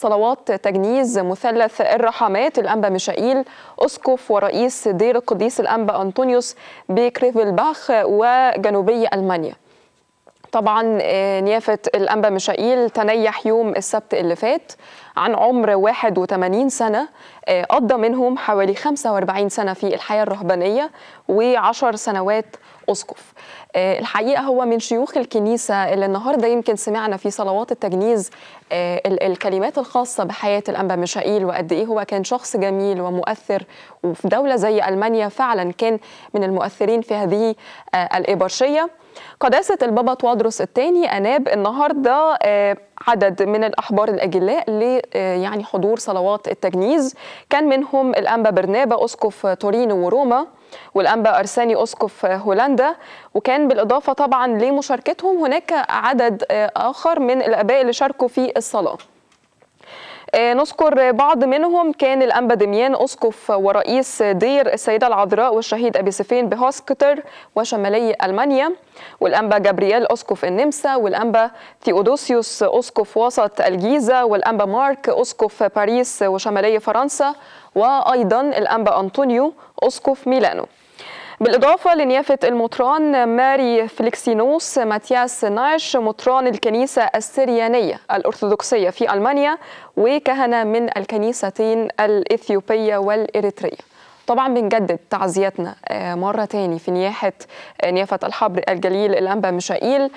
صلوات تجنيز مثلث الرحمات الأنبا ميشائيل أسقف ورئيس دير القديس الأنبا أنطونيوس بكريفلباخ وجنوبي ألمانيا طبعا آه، نيافة الأنبا ميشائيل تنيح يوم السبت اللي فات عن عمر 81 سنة آه، قضى منهم حوالي 45 سنة في الحياة الرهبانية وعشر سنوات أسقف آه، الحقيقة هو من شيوخ الكنيسة اللي النهاردة يمكن سمعنا في صلوات التجنيز آه، الكلمات الخاصة بحياة الأنبا ميشائيل وقد إيه هو كان شخص جميل ومؤثر وفي دولة زي ألمانيا فعلا كان من المؤثرين في هذه آه، الإبرشية قداسة البابا توادرس الثاني أناب النهاردة عدد من الأحبار الأجلاء ل يعني حضور صلوات التجنيز كان منهم الأنبا برنابا أسقف تورينو وروما والأنبا جنب أرساني أسقف هولندا وكان بالإضافة طبعا لمشاركتهم هناك عدد آخر من الآباء اللي شاركوا في الصلاة آه، نذكر بعض منهم كان الأنبا دميان أسقف ورئيس دير السيدة العذراء والشهيد أبي سفين بهوسكتر وشمالي ألمانيا والأنبا جابرييل أسقف النمسا والأنبا ثيودوسيوس أسقف وسط الجيزة والأنبا مارك أسقف باريس وشمالي فرنسا وأيضا الأنبا أنطونيو أسقف ميلانو بالإضافة لنيافة المطران ماري فليكسينوس ماتياس نايش مطران الكنيسة السريانية الأرثوذكسية في ألمانيا وكهنة من الكنيستين الإثيوبية والإريترية طبعا بنجدد تعزيتنا آه، مرة تاني في نياحة آه، نيافة الحبر الجليل الأنبا مشائيل